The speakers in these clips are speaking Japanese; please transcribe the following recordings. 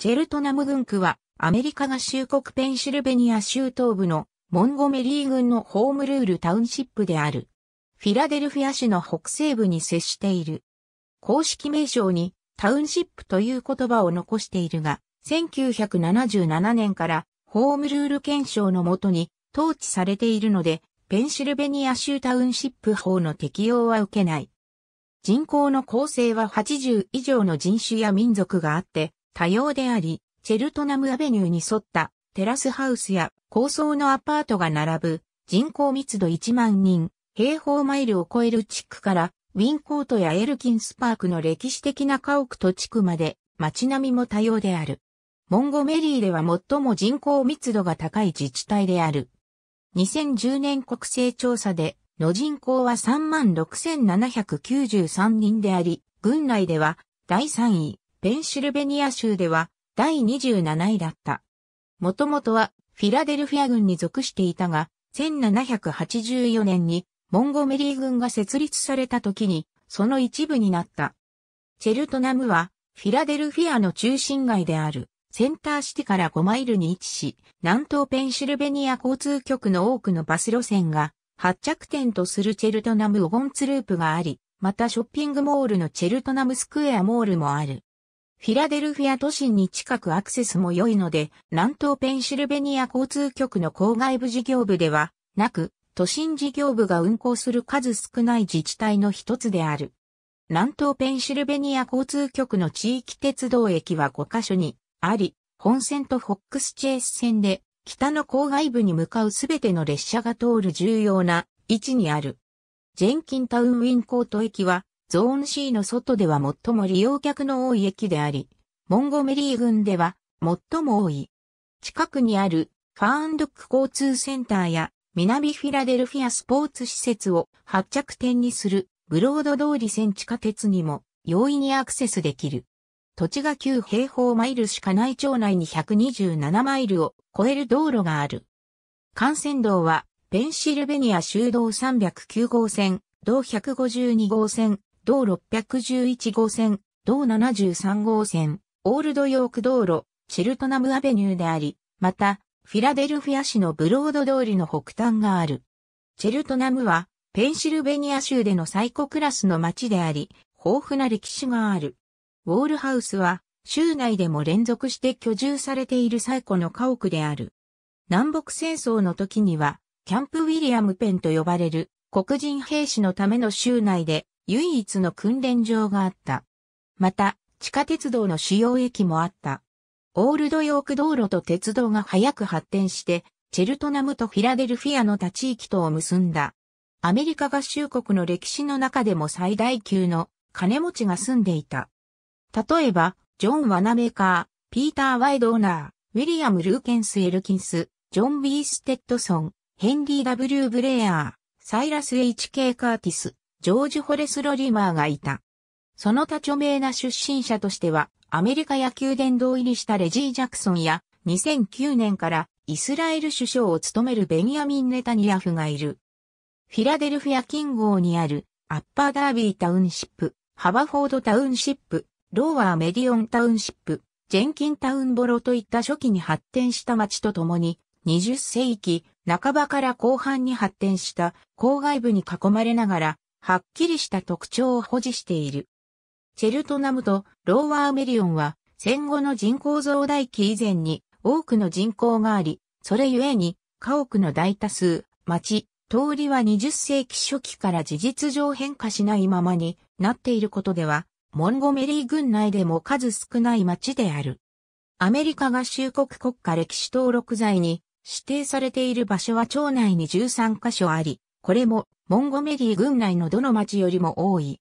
チェルトナム郡区は、アメリカ合衆国ペンシルベニア州東部のモンゴメリー郡のホームルールタウンシップである。フィラデルフィア市の北西部に接している。公式名称にタウンシップという言葉を残しているが、1977年からホームルール憲章のもとに統治されているので、ペンシルベニア州タウンシップ法の適用は受けない。人口の構成は80以上の人種や民族があって、多様であり、チェルトナムアベニューに沿ったテラスハウスや高層のアパートが並ぶ人口密度1万人、平方マイルを超える地区からウィンコートやエルキンスパークの歴史的な家屋と地区まで街並みも多様である。モンゴメリーでは最も人口密度が高い自治体である。2010年国勢調査で、の人口は36,793人であり、軍内では第3位、ペンシルベニア州では第27位だった。もともとはフィラデルフィア軍に属していたが、1784年にモンゴメリー軍が設立された時に、その一部になった。チェルトナムは、フィラデルフィアの中心街である、センターシティから5マイルに位置し、南東ペンシルベニア交通局の多くのバス路線が、発着点とするチェルトナムオゴンツループがあり、またショッピングモールのチェルトナムスクエアモールもある。フィラデルフィア都心に近くアクセスも良いので、南東ペンシルベニア交通局の郊外部事業部では、なく、都心事業部が運行する数少ない自治体の一つである。南東ペンシルベニア交通局の地域鉄道駅は5カ所にあり、本線とフォックスチェイス線で、北の郊外部に向かうすべての列車が通る重要な位置にある。ジェンキンタウンウィンコート駅は、ゾーン C の外では最も利用客の多い駅であり、モンゴメリー郡では最も多い。近くにあるファーンドック交通センターや南フィラデルフィアスポーツ施設を発着点にするブロード通り線地下鉄にも容易にアクセスできる。土地が9平方マイルしかない町内に127マイルを超える道路がある。幹線道はペンシルベニア州道309号線、道152号線、道611号線、道73号線、オールドヨーク道路、チルトナムアベニューであり、また、フィラデルフィア市のブロード通りの北端がある。チェルトナムは、ペンシルベニア州での最高クラスの街であり、豊富な歴史がある。ウォールハウスは、州内でも連続して居住されている最古の家屋である。南北戦争の時には、キャンプ・ウィリアム・ペンと呼ばれる黒人兵士のための州内で唯一の訓練場があった。また、地下鉄道の主要駅もあった。オールドヨーク道路と鉄道が早く発展して、チェルトナムとフィラデルフィアの他地域とを結んだ。アメリカ合衆国の歴史の中でも最大級の金持ちが住んでいた。例えば、ジョン・ワナメーカー、ピーター・ワイドーナー、ウィリアム・ルーケンス・エルキンス、ジョン・ビー・ステッドソン、ヘンリー・ W・ ブレアー、サイラス・ H・ K・ カーティス、ジョージ・ホレス・ロリマーがいた。その他著名な出身者としては、アメリカ野球殿堂入りしたレジー・ジャクソンや、2009年からイスラエル首相を務めるベニヤミン・ネタニヤフがいる。フィラデルフィア近郊にあるアッパーダービータウンシップ、ハバフォードタウンシップ、ローワーメディオンタウンシップ、ジェンキンタウンボロといった初期に発展した町とともに、20世紀半ばから後半に発展した郊外部に囲まれながらはっきりした特徴を保持している。チェルトナムとローワーメリオンは戦後の人口増大期以前に多くの人口があり、それゆえに家屋の大多数、町、通りは20世紀初期から事実上変化しないままになっていることでは、モンゴメリー軍内でも数少ない町である。アメリカ合衆国国家歴史登録罪に指定されている場所は町内に13カ所あり、これもモンゴメリー郡内のどの町よりも多い。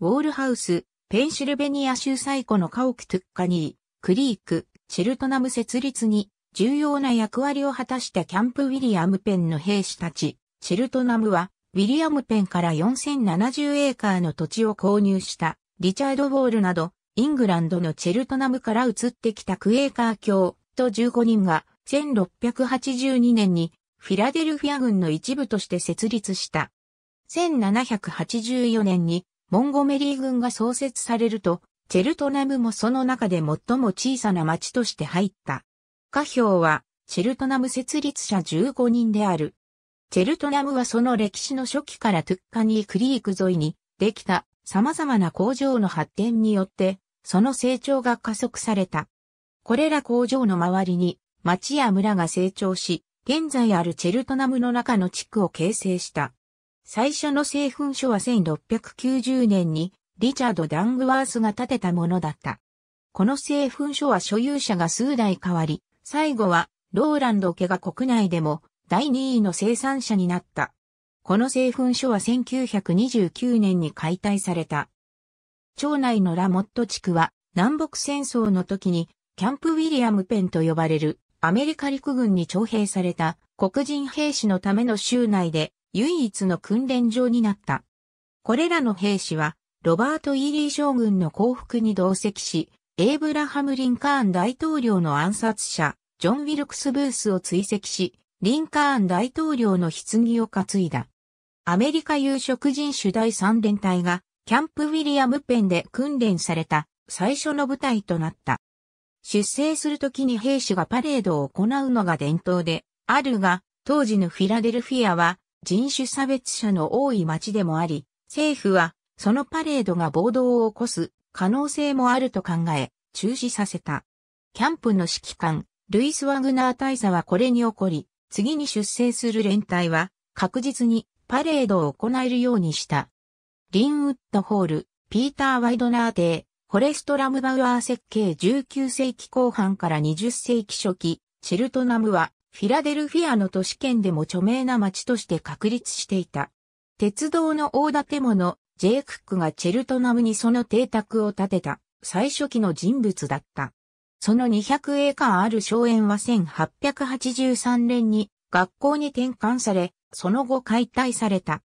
ウォールハウス、ペンシルベニア州最古の家屋トゥッカニー、クリーク、チェルトナム設立に重要な役割を果たしたキャンプ・ウィリアム・ペンの兵士たち、チェルトナムはウィリアム・ペンから4070エーカーの土地を購入したリチャード・ウォールなどイングランドのチェルトナムから移ってきたクエーカー教と15人が1682年にフィラデルフィア軍の一部として設立した。1784年にモンゴメリー軍が創設されると、チェルトナムもその中で最も小さな町として入った。下表は、チェルトナム設立者15人である。チェルトナムはその歴史の初期からトゥッカニークリーク沿いにできた様々な工場の発展によって、その成長が加速された。これら工場の周りに町や村が成長し、現在あるチェルトナムの中の地区を形成した。最初の製粉所は1690年にリチャード・ダングワースが建てたものだった。この製粉所は所有者が数代変わり、最後はローランド家が国内でも第2位の生産者になった。この製粉所は1929年に解体された。町内のラモット地区は南北戦争の時にキャンプウィリアムペンと呼ばれるアメリカ陸軍に徴兵された黒人兵士のための州内で唯一の訓練場になった。これらの兵士は、ロバート・イーリー将軍の降伏に同席し、エイブラハム・リンカーン大統領の暗殺者、ジョン・ウィルクス・ブースを追跡し、リンカーン大統領の棺を担いだ。アメリカ有色人種第三連隊が、キャンプ・ウィリアム・ペンで訓練された最初の部隊となった。出征するときに兵士がパレードを行うのが伝統であるが、当時のフィラデルフィアは人種差別者の多い街でもあり、政府はそのパレードが暴動を起こす可能性もあると考え、中止させた。キャンプの指揮官、ルイス・ワグナー大佐はこれに起こり、次に出征する連隊は確実にパレードを行えるようにした。リンウッドホール、ピーター・ワイドナー邸、フォレスト・ラムバウアー設計19世紀後半から20世紀初期、チェルトナムはフィラデルフィアの都市圏でも著名な街として確立していた。鉄道の大建物、ジェイ・クックがチェルトナムにその邸宅を建てた最初期の人物だった。その200エーカーある荘園は1883年に学校に転換され、その後解体された。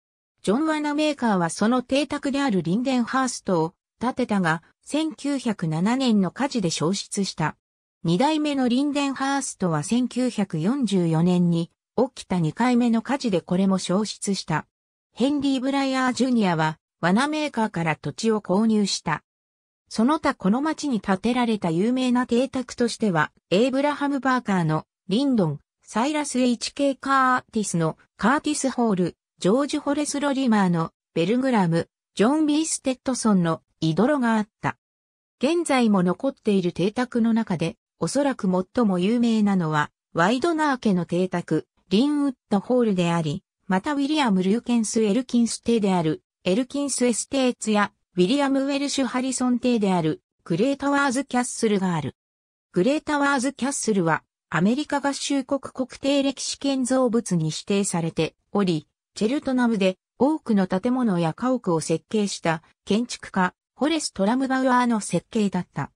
ジョン・ワナメーカーはその邸宅であるリンデンハーストを建てたが、1907年の火事で消失した。二代目のリンデンハーストは1944年に起きた二回目の火事でこれも消失した。ヘンリー・ブライアー・ジュニアは罠メーカーから土地を購入した。その他この町に建てられた有名な邸宅としては、エイブラハム・バーカーのリンドン、サイラス・ HK・ カーティスのカーティス・ホール、ジョージ・ホレス・ロリマーのベルグラム、ジョン・ビーステッドソンの井戸があった。現在も残っている邸宅の中で、おそらく最も有名なのは、ワイドナー家の邸宅、リンウッドホールであり、またウィリアム・ルーケンス・エルキンス邸である、エルキンス・エステーツや、ウィリアム・ウェルシュ・ハリソン邸である、グレータワーズ・キャッスルがある。グレータワーズ・キャッスルは、アメリカ合衆国国定歴史建造物に指定されており、チェルトナムで多くの建物や家屋を設計した建築家フォレスト・ラムバウアーの設計だった。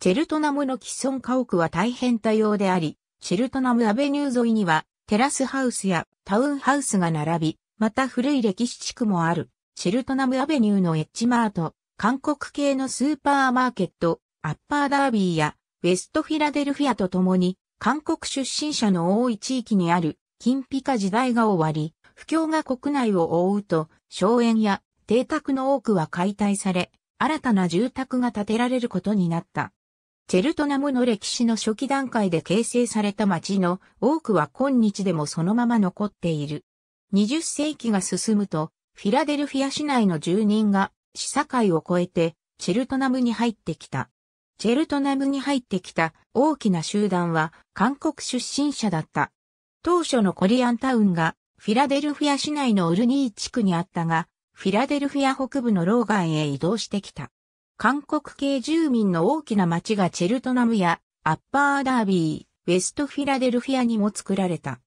チェルトナムの既存家屋は大変多様であり、チェルトナムアベニュー沿いにはテラスハウスやタウンハウスが並び、また古い歴史地区もある、チェルトナムアベニューのエッジマート、韓国系のスーパーマーケット、アッパーダービーやウェストフィラデルフィアと共に、韓国出身者の多い地域にある、金ピカ時代が終わり、不況が国内を覆うと、荘園や邸宅の多くは解体され、新たな住宅が建てられることになった。チェルトナムの歴史の初期段階で形成された町の多くは今日でもそのまま残っている。20世紀が進むと、フィラデルフィア市内の住人が市境を越えてチェルトナムに入ってきた。チェルトナムに入ってきた大きな集団は韓国出身者だった。当初のコリアンタウンがフィラデルフィア市内のウルニー地区にあったが、フィラデルフィア北部のローガンへ移動してきた。韓国系住民の大きな町がチェルトナムやアッパーダービー、ウェストフィラデルフィアにも作られた。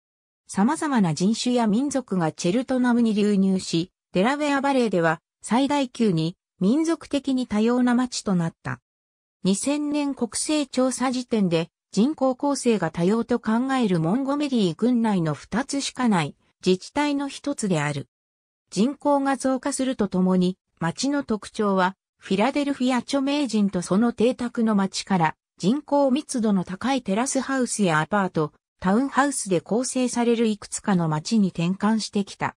様々な人種や民族がチェルトナムに流入し、デラウェアバレーでは最大級に民族的に多様な町となった。2000年国勢調査時点で人口構成が多様と考えるモンゴメリー郡内の2つしかない自治体の一つである。人口が増加するとともに、街の特徴は、フィラデルフィア著名人とその邸宅の街から、人口密度の高いテラスハウスやアパート、タウンハウスで構成されるいくつかの街に転換してきた。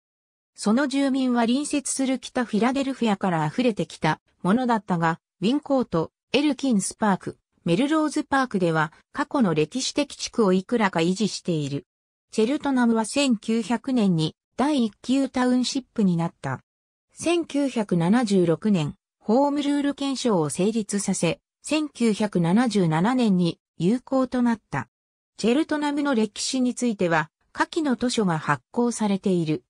その住民は隣接する北フィラデルフィアから溢れてきたものだったが、ウィンコート、エルキンスパーク、メルローズパークでは過去の歴史的地区をいくらか維持している。チェルトナムは1900年に第一級タウンシップになった。1976年、ホームルール憲章を成立させ、1977年に有効となった。チェルトナムの歴史については、下記の図書が発行されている。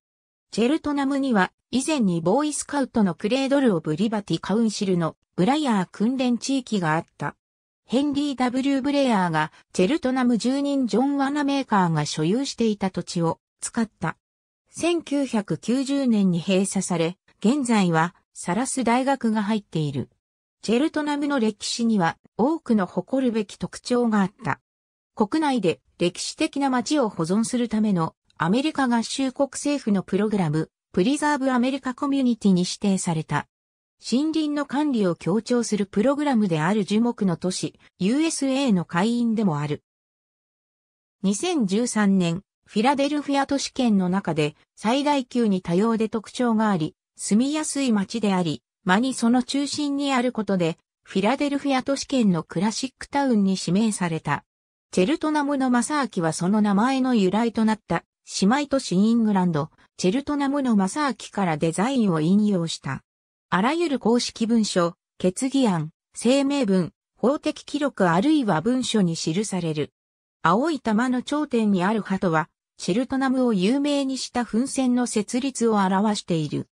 チェルトナムには、以前にボーイスカウトのクレードルオブリバティカウンシルのブライヤー訓練地域があった。ヘンリー・ W・ ブレアーがチェルトナム住人ジョン・ワナメーカーが所有していた土地を使った1990年に閉鎖され、現在はサラス大学が入っている。チェルトナムの歴史には多くの誇るべき特徴があった。国内で歴史的な街を保存するためのアメリカ合衆国政府のプログラム、プリザーブアメリカコミュニティに指定された。森林の管理を強調するプログラムである樹木の都市、USA の会員でもある。2013年、フィラデルフィア都市圏の中で最大級に多様で特徴があり、住みやすい街であり、間にその中心にあることで、フィラデルフィア都市圏のクラシックタウンに指名された。チェルトナムの正明はその名前の由来となった姉妹都市イングランド、チェルトナムの正明からデザインを引用した。あらゆる公式文書、決議案、声明文、法的記録あるいは文書に記される。青い玉の頂点にある鳩は、シルトナムを有名にした噴泉の設立を表している。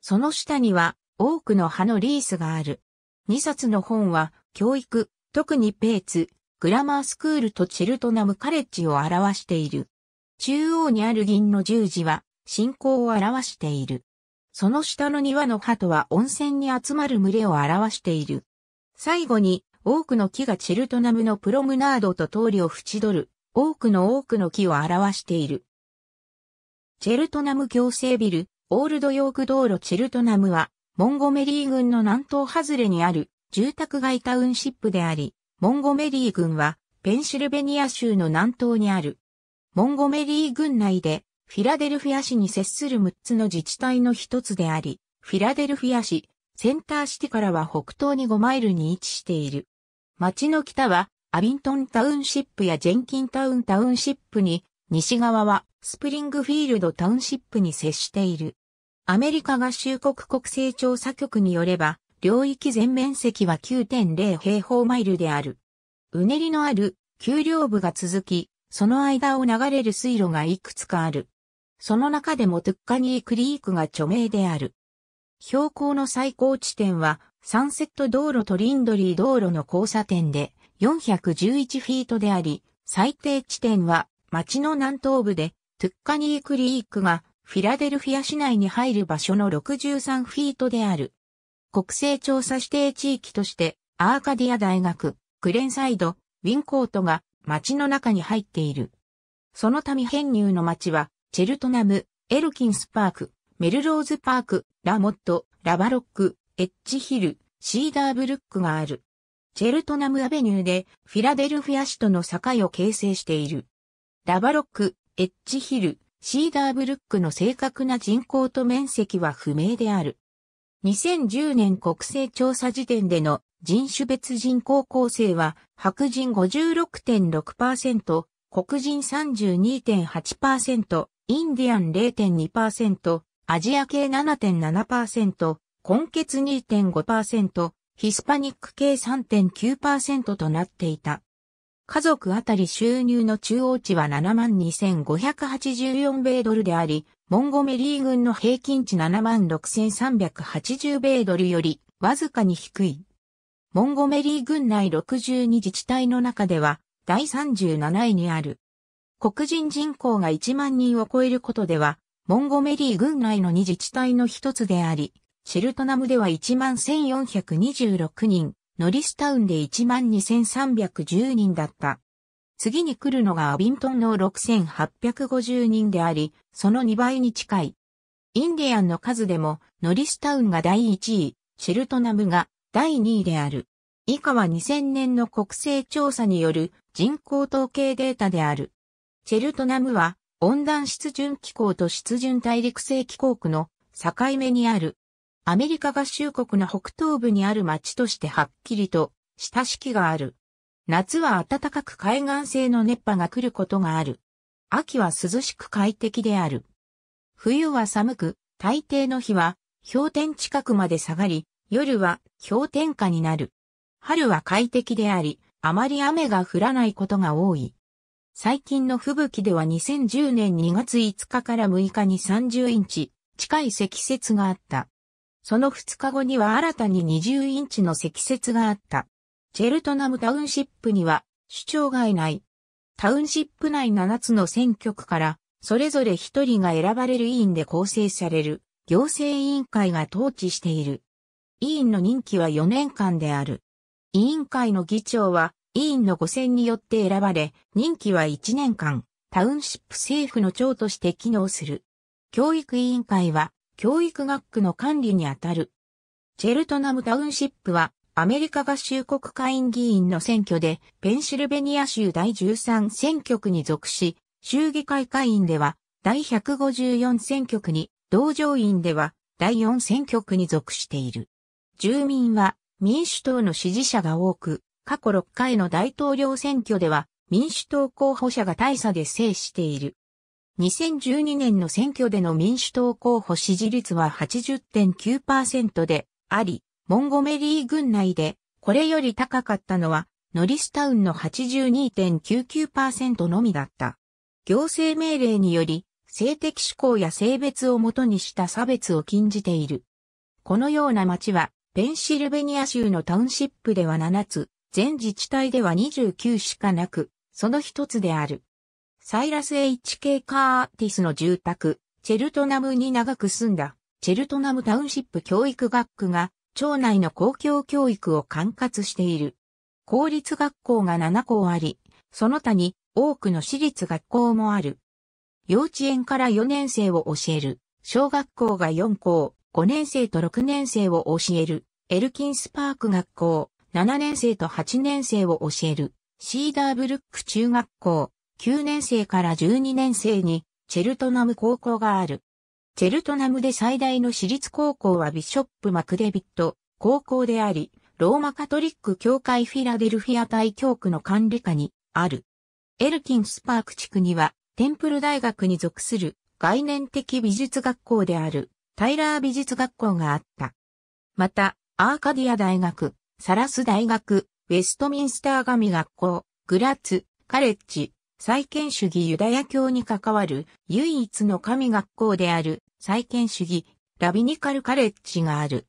その下には多くの葉のリースがある。2冊の本は教育、特にペーツ、グラマースクールとチルトナムカレッジを表している。中央にある銀の十字は信仰を表している。その下の庭の鳩は温泉に集まる群れを表している。最後に多くの木がチルトナムのプロムナードと通りを縁取る多くの多くの木を表している。チェルトナム行政ビル、オールドヨーク道路チェルトナムは、モンゴメリー郡の南東外れにある住宅街タウンシップであり、モンゴメリー郡はペンシルベニア州の南東にある。モンゴメリー郡内でフィラデルフィア市に接する6つの自治体の一つであり、フィラデルフィア市、センターシティからは北東に5マイルに位置している。町の北はアビントンタウンシップやジェンキンタウンタウンシップに、西側はスプリングフィールドタウンシップに接している。アメリカ合衆国国勢調査局によれば、領域全面積は9.0平方マイルである。うねりのある丘陵部が続き、その間を流れる水路がいくつかある。その中でもトゥッカニークリークが著名である。標高の最高地点はサンセット道路とリンドリー道路の交差点で、411フィートであり、最低地点は町の南東部でトゥッカニークリークがフィラデルフィア市内に入る場所の63フィートである。国勢調査指定地域としてアーカディア大学、クレンサイド、ウィンコートが町の中に入っている。そのため編入の町は、チェルトナム、エルキンスパーク、メルローズパーク、ラモット、ラバロック、エッジヒル、シーダーブルックがある。チェルトナムアベニューでフィラデルフィア市との境を形成している。ラバロック、エッジヒル、シーダーブルックの正確な人口と面積は不明である。2010年国勢調査時点での人種別人口構成は白人56.6%、黒人32.8%、インディアン0.2%、アジア系7.7%、根血2.5%、ヒスパニック系3.9%となっていた。家族あたり収入の中央値は72,584米ドルであり、モンゴメリー軍の平均値76,380米ドルよりわずかに低い。モンゴメリー軍内62自治体の中では第37位にある。黒人人口が1万人を超えることでは、モンゴメリー軍内の2自治体の一つであり、シェルトナムでは11,426人、ノリスタウンで12,310人だった。次に来るのがアビントンの6,850人であり、その2倍に近い。インディアンの数でも、ノリスタウンが第1位、シェルトナムが第2位である。以下は2000年の国勢調査による人口統計データである。シェルトナムは温暖湿潤気候と湿潤大陸性気候区の境目にあるアメリカ合衆国の北東部にある町としてはっきりと親しきがある。夏は暖かく海岸性の熱波が来ることがある。秋は涼しく快適である。冬は寒く、大抵の日は氷点近くまで下がり、夜は氷点下になる。春は快適であり、あまり雨が降らないことが多い。最近の吹雪では2010年2月5日から6日に30インチ近い積雪があった。その2日後には新たに20インチの積雪があった。チェルトナムタウンシップには、首長がいない。タウンシップ内7つの選挙区から、それぞれ1人が選ばれる委員で構成される、行政委員会が統治している。委員の任期は4年間である。委員会の議長は、委員の5選によって選ばれ、任期は1年間、タウンシップ政府の長として機能する。教育委員会は、教育学区の管理にあたる。チェルトナムタウンシップは、アメリカ合衆国会員議員の選挙で、ペンシルベニア州第13選挙区に属し、州議会会員では、第154選挙区に、同上院では、第4選挙区に属している。住民は、民主党の支持者が多く、過去6回の大統領選挙では、民主党候補者が大差で制している。2012年の選挙での民主党候補支持率は80.9%であり、モンゴメリー郡内でこれより高かったのはノリスタウンの82.99%のみだった。行政命令により性的指向や性別をもとにした差別を禁じている。このような町はペンシルベニア州のタウンシップでは7つ、全自治体では29しかなく、その一つである。サイラス HK カーティスの住宅、チェルトナムに長く住んだ、チェルトナムタウンシップ教育学区が、町内の公共教育を管轄している。公立学校が7校あり、その他に多くの私立学校もある。幼稚園から4年生を教える、小学校が4校、5年生と6年生を教える、エルキンスパーク学校、7年生と8年生を教える、シーダーブルック中学校、9年生から12年生にチェルトナム高校がある。チェルトナムで最大の私立高校はビショップ・マクデビット高校であり、ローマカトリック教会フィラデルフィア大教区の管理下にある。エルキンスパーク地区には、テンプル大学に属する概念的美術学校であるタイラー美術学校があった。また、アーカディア大学、サラス大学、ウェストミンスター神学校、グラッツ、カレッジ、再建主義ユダヤ教に関わる唯一の神学校である再建主義ラビニカルカレッジがある。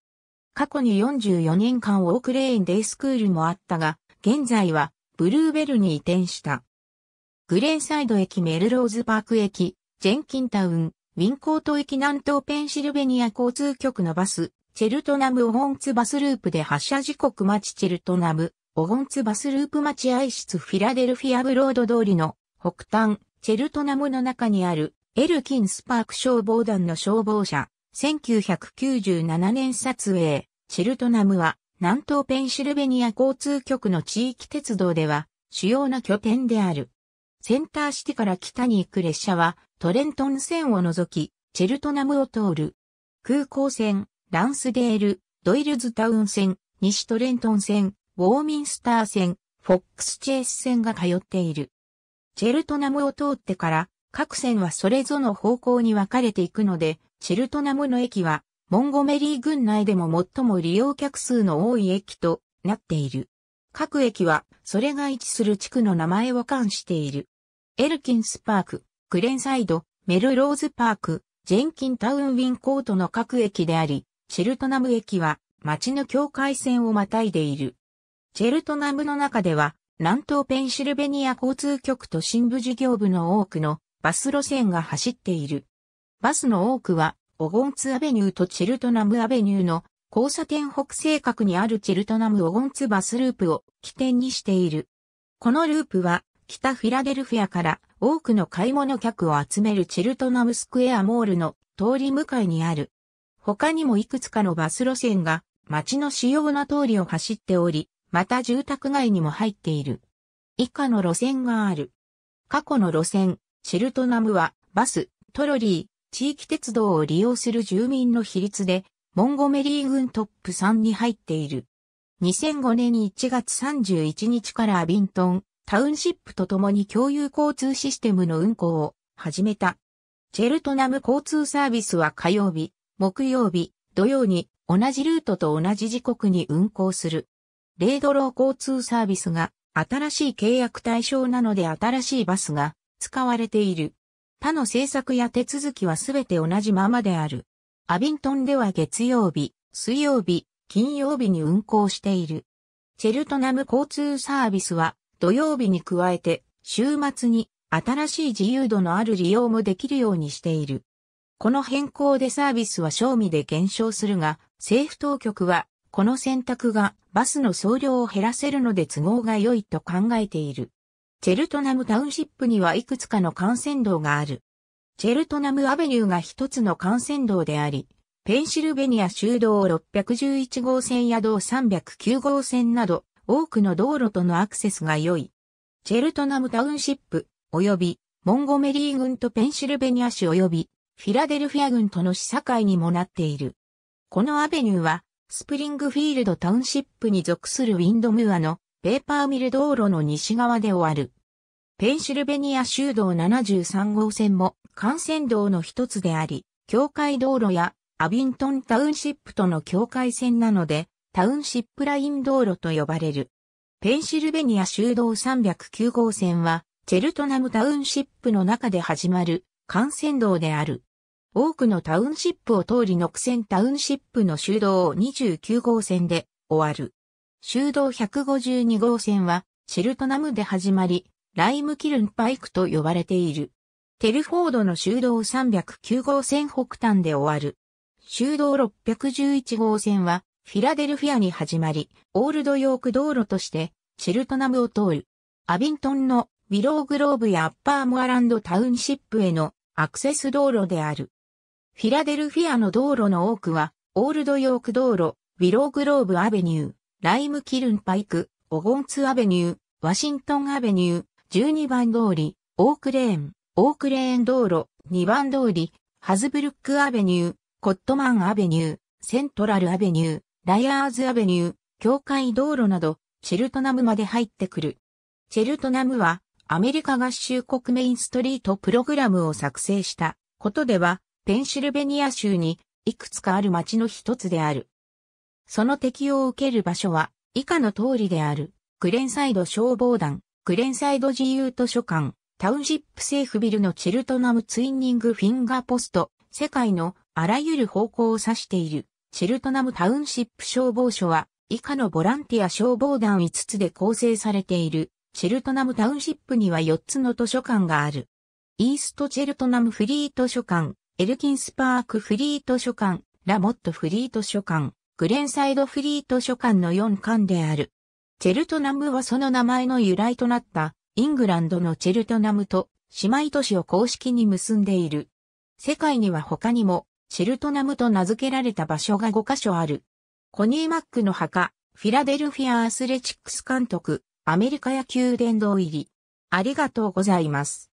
過去に44年間オークレーンデイスクールもあったが、現在はブルーベルに移転した。グレンサイド駅メルローズパーク駅、ジェンキンタウン、ウィンコート駅南東ペンシルベニア交通局のバス、チェルトナムオゴンツバスループで発車時刻待ちチェルトナム、オゴンツバスループ待合室フィラデルフィアブロード通りの北端、チェルトナムの中にあるエルキンスパーク消防団の消防車、1997年撮影、チェルトナムは南東ペンシルベニア交通局の地域鉄道では主要な拠点である。センターシティから北に行く列車はトレントン線を除き、チェルトナムを通る。空港線、ランスデール、ドイルズタウン線、西トレントン線、ウォーミンスター線、フォックスチェイス線が通っている。チェルトナムを通ってから、各線はそれぞの方向に分かれていくので、チェルトナムの駅は、モンゴメリー郡内でも最も利用客数の多い駅となっている。各駅は、それが位置する地区の名前を冠している。エルキンスパーク、クレンサイド、メルローズパーク、ジェンキンタウンウィンコートの各駅であり、チェルトナム駅は、町の境界線をまたいでいる。チェルトナムの中では、南東ペンシルベニア交通局都心部事業部の多くのバス路線が走っている。バスの多くは、オゴンツアベニューとチェルトナムアベニューの交差点北西角にあるチェルトナムオゴンツバスループを起点にしている。このループは、北フィラデルフィアから多くの買い物客を集めるチェルトナムスクエアモールの通り向かいにある。他にもいくつかのバス路線が街の主要な通りを走っており、また住宅街にも入っている。以下の路線がある。過去の路線、シェルトナムはバス、トロリー、地域鉄道を利用する住民の比率で、モンゴメリー軍トップ3に入っている。2005年1月31日からアビントン、タウンシップと共に共有交通システムの運行を始めた。チェルトナム交通サービスは火曜日、木曜日、土曜に同じルートと同じ時刻に運行する。レードロー交通サービスが新しい契約対象なので新しいバスが使われている。他の政策や手続きはすべて同じままである。アビントンでは月曜日、水曜日、金曜日に運行している。チェルトナム交通サービスは土曜日に加えて週末に新しい自由度のある利用もできるようにしている。この変更でサービスは賞味で減少するが、政府当局はこの選択がバスの総量を減らせるので都合が良いと考えている。チェルトナムタウンシップにはいくつかの幹線道がある。チェルトナムアベニューが一つの幹線道であり、ペンシルベニア州道611号線や道309号線など、多くの道路とのアクセスが良い。チェルトナムタウンシップ、及び、モンゴメリー郡とペンシルベニア州及び、フィラデルフィア郡との市境にもなっている。このアベニューは、スプリングフィールドタウンシップに属するウィンドムーアのペーパーミル道路の西側で終わる。ペンシルベニア州道73号線も幹線道の一つであり、境界道路やアビントンタウンシップとの境界線なので、タウンシップライン道路と呼ばれる。ペンシルベニア州道309号線は、チェルトナムタウンシップの中で始まる幹線道である。多くのタウンシップを通りの苦戦タウンシップの修道29号線で終わる。修道152号線はシェルトナムで始まり、ライムキルンパイクと呼ばれている。テルフォードの修道309号線北端で終わる。修道611号線はフィラデルフィアに始まり、オールドヨーク道路としてシェルトナムを通る。アビントンのウィローグローブやアッパーモアランドタウンシップへのアクセス道路である。フィラデルフィアの道路の多くは、オールドヨーク道路、ウィローグローブアベニュー、ライムキルンパイク、オゴンツアベニュー、ワシントンアベニュー、12番通り、オークレーン、オークレーン道路、2番通り、ハズブルックアベニュー、コットマンアベニュー、セントラルアベニュー、ライアーズアベニュー、境界道路など、チェルトナムまで入ってくる。チェルトナムは、アメリカ合衆国メインストリートプログラムを作成したことでは、ペンシルベニア州にいくつかある町の一つである。その適用を受ける場所は以下の通りである。クレンサイド消防団、クレンサイド自由図書館、タウンシップ政府ビルのチルトナムツインニングフィンガーポスト、世界のあらゆる方向を指している。チルトナムタウンシップ消防署は以下のボランティア消防団5つで構成されている。チルトナムタウンシップには4つの図書館がある。イーストチェルトナムフリー図書館、エルキンスパークフリート書館、ラモットフリート書館、グレンサイドフリート書館の4館である。チェルトナムはその名前の由来となったイングランドのチェルトナムと姉妹都市を公式に結んでいる。世界には他にもチェルトナムと名付けられた場所が5カ所ある。コニーマックの墓、フィラデルフィアアスレチックス監督、アメリカ野球殿堂入り。ありがとうございます。